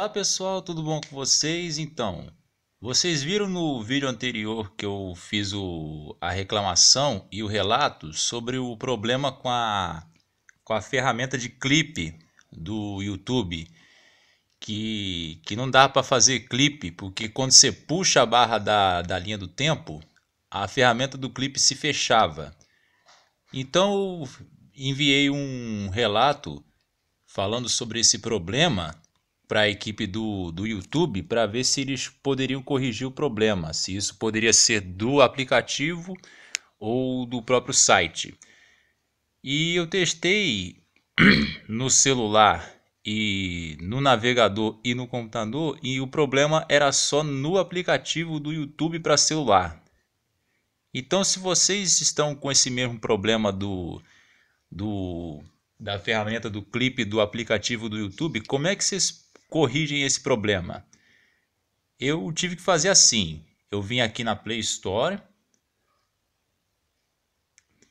Olá pessoal, tudo bom com vocês? Então, vocês viram no vídeo anterior que eu fiz o, a reclamação e o relato sobre o problema com a, com a ferramenta de clipe do YouTube, que, que não dá para fazer clipe, porque quando você puxa a barra da, da linha do tempo, a ferramenta do clipe se fechava. Então, enviei um relato falando sobre esse problema para a equipe do, do YouTube para ver se eles poderiam corrigir o problema, se isso poderia ser do aplicativo ou do próprio site. E eu testei no celular e no navegador e no computador e o problema era só no aplicativo do YouTube para celular. Então, se vocês estão com esse mesmo problema do, do da ferramenta do clipe do aplicativo do YouTube, como é que vocês corrigem esse problema? Eu tive que fazer assim. Eu vim aqui na Play Store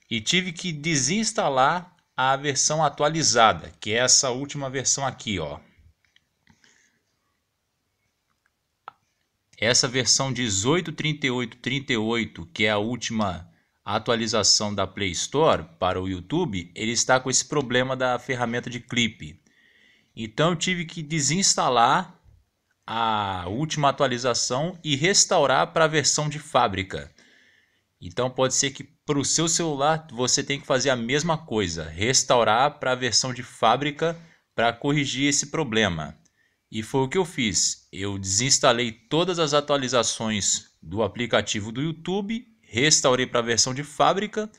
e tive que desinstalar a versão atualizada, que é essa última versão aqui, ó. Essa versão 18.38.38, que é a última atualização da Play Store para o YouTube, ele está com esse problema da ferramenta de clipe. Então eu tive que desinstalar a última atualização e restaurar para a versão de fábrica. Então pode ser que para o seu celular você tem que fazer a mesma coisa, restaurar para a versão de fábrica para corrigir esse problema. E foi o que eu fiz. Eu desinstalei todas as atualizações do aplicativo do YouTube, restaurei para a versão de fábrica.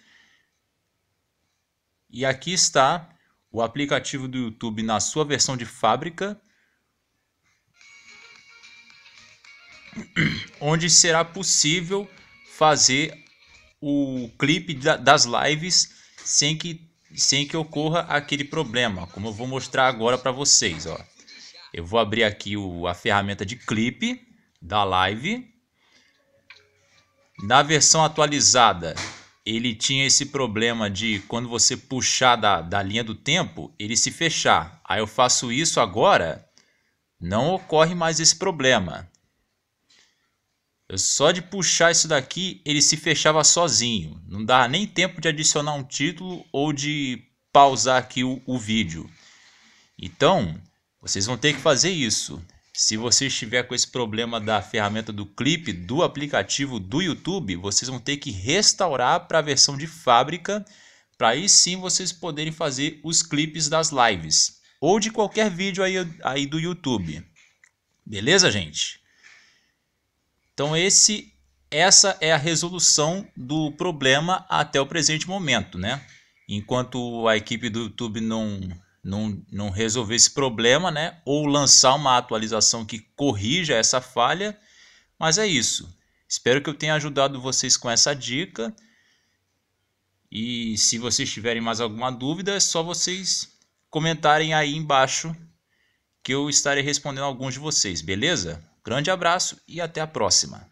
E aqui está o aplicativo do YouTube na sua versão de fábrica, onde será possível fazer o clipe das lives sem que, sem que ocorra aquele problema, como eu vou mostrar agora para vocês. Ó. Eu vou abrir aqui o, a ferramenta de clipe da live. Na versão atualizada, ele tinha esse problema de quando você puxar da, da linha do tempo, ele se fechar. Aí eu faço isso agora, não ocorre mais esse problema. Eu só de puxar isso daqui, ele se fechava sozinho. Não dá nem tempo de adicionar um título ou de pausar aqui o, o vídeo. Então, vocês vão ter que fazer isso. Se você estiver com esse problema da ferramenta do clipe do aplicativo do YouTube, vocês vão ter que restaurar para a versão de fábrica, para aí sim vocês poderem fazer os clipes das lives ou de qualquer vídeo aí, aí do YouTube. Beleza, gente? Então esse essa é a resolução do problema até o presente momento, né? Enquanto a equipe do YouTube não não, não resolver esse problema, né? Ou lançar uma atualização que corrija essa falha. Mas é isso. Espero que eu tenha ajudado vocês com essa dica. E se vocês tiverem mais alguma dúvida, é só vocês comentarem aí embaixo que eu estarei respondendo alguns de vocês, beleza? Grande abraço e até a próxima.